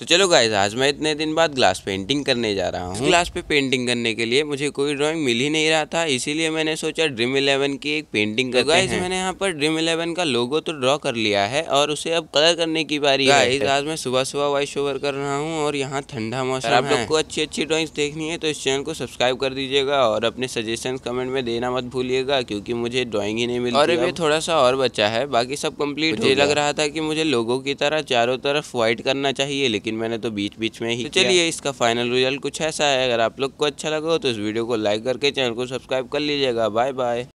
तो चलो गाइज आज मैं इतने दिन बाद ग्लास पेंटिंग करने जा रहा हूँ ग्लास पे पेंटिंग करने के लिए मुझे कोई ड्राइंग मिल ही नहीं रहा था इसीलिए मैंने सोचा ड्रीम इलेवन की एक पेंटिंग कर गाइज मैंने यहाँ पर ड्रीम इलेवन का लोगो तो ड्रॉ कर लिया है और उसे अब कलर करने की बारी है। आज मैं सुबह सुबह वॉइस ओवर कर रहा हूँ और यहाँ ठंडा मौसम आप लोग को अच्छी अच्छी ड्रॉइंग्स देखनी है तो इस चैनल को सब्सक्राइब कर दीजिएगा और अपने सजेशन कमेंट में देना मत भूलिएगा क्यूँकी मुझे ड्रॉइंग ही नहीं मिली और अभी थोड़ा सा और बच्चा है बाकी सब कम्प्लीट मुझे लग रहा था की मुझे लोगों की तरह चारों तरफ व्हाइट करना चाहिए लेकिन लेकिन मैंने तो बीच बीच में ही तो चलिए इसका फाइनल रिजल्ट कुछ ऐसा है अगर आप लोग को अच्छा लगा हो तो इस वीडियो को लाइक करके चैनल को सब्सक्राइब कर लीजिएगा बाय बाय